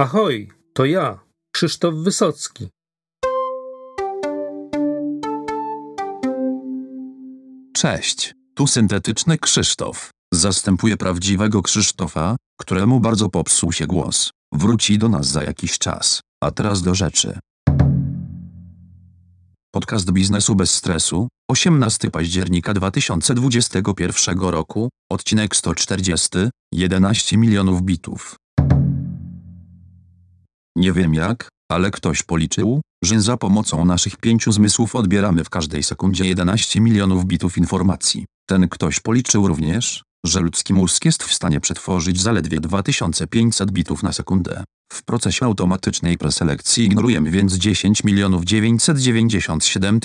Ahoj, to ja, Krzysztof Wysocki. Cześć, tu syntetyczny Krzysztof. Zastępuje prawdziwego Krzysztofa, któremu bardzo popsuł się głos. Wróci do nas za jakiś czas. A teraz do rzeczy. Podcast Biznesu bez stresu, 18 października 2021 roku, odcinek 140, 11 milionów bitów. Nie wiem jak, ale ktoś policzył, że za pomocą naszych pięciu zmysłów odbieramy w każdej sekundzie 11 milionów bitów informacji. Ten ktoś policzył również, że ludzki mózg jest w stanie przetworzyć zaledwie 2500 bitów na sekundę. W procesie automatycznej preselekcji ignorujemy więc 10 997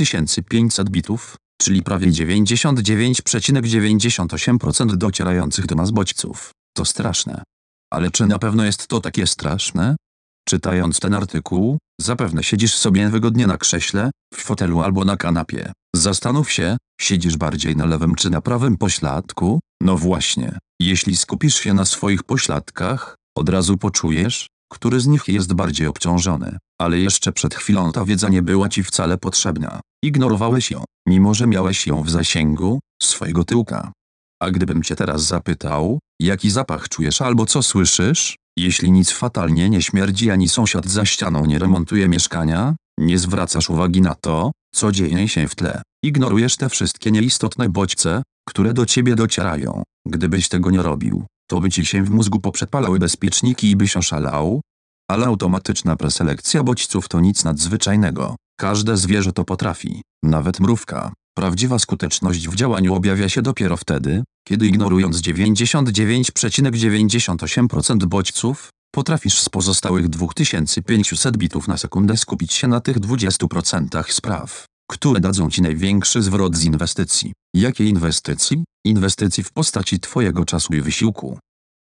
500 bitów, czyli prawie 99,98% docierających do nas bodźców. To straszne. Ale czy na pewno jest to takie straszne? Czytając ten artykuł, zapewne siedzisz sobie wygodnie na krześle, w fotelu albo na kanapie. Zastanów się, siedzisz bardziej na lewym czy na prawym pośladku? No właśnie, jeśli skupisz się na swoich pośladkach, od razu poczujesz, który z nich jest bardziej obciążony. Ale jeszcze przed chwilą ta wiedza nie była ci wcale potrzebna. Ignorowałeś ją, mimo że miałeś ją w zasięgu swojego tyłka. A gdybym cię teraz zapytał, jaki zapach czujesz albo co słyszysz, jeśli nic fatalnie nie śmierdzi ani sąsiad za ścianą nie remontuje mieszkania, nie zwracasz uwagi na to, co dzieje się w tle. Ignorujesz te wszystkie nieistotne bodźce, które do ciebie docierają. Gdybyś tego nie robił, to by ci się w mózgu poprzepalały bezpieczniki i byś oszalał. Ale automatyczna preselekcja bodźców to nic nadzwyczajnego. Każde zwierzę to potrafi, nawet mrówka. Prawdziwa skuteczność w działaniu objawia się dopiero wtedy, kiedy ignorując 99,98% bodźców, potrafisz z pozostałych 2500 bitów na sekundę skupić się na tych 20% spraw, które dadzą Ci największy zwrot z inwestycji. Jakiej inwestycji? Inwestycji w postaci Twojego czasu i wysiłku.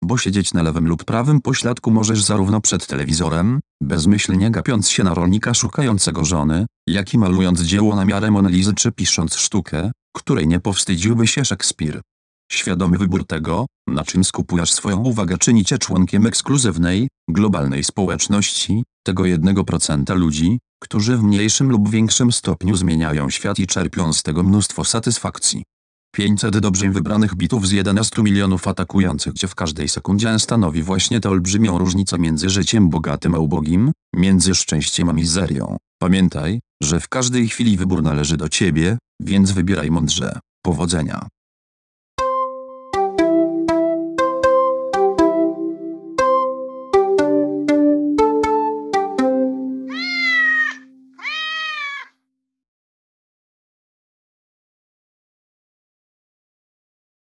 Bo siedzieć na lewym lub prawym pośladku możesz zarówno przed telewizorem, bezmyślnie gapiąc się na rolnika szukającego żony, jak i malując dzieło na miarę Monalizy czy pisząc sztukę, której nie powstydziłby się Szekspir. Świadomy wybór tego, na czym skupujesz swoją uwagę czyni cię członkiem ekskluzywnej, globalnej społeczności, tego jednego procenta ludzi, którzy w mniejszym lub większym stopniu zmieniają świat i czerpią z tego mnóstwo satysfakcji. 500 dobrze wybranych bitów z 11 milionów atakujących cię w każdej sekundzie stanowi właśnie tę olbrzymią różnicę między życiem bogatym a ubogim, między szczęściem a mizerią. Pamiętaj, że w każdej chwili wybór należy do ciebie, więc wybieraj mądrze. Powodzenia.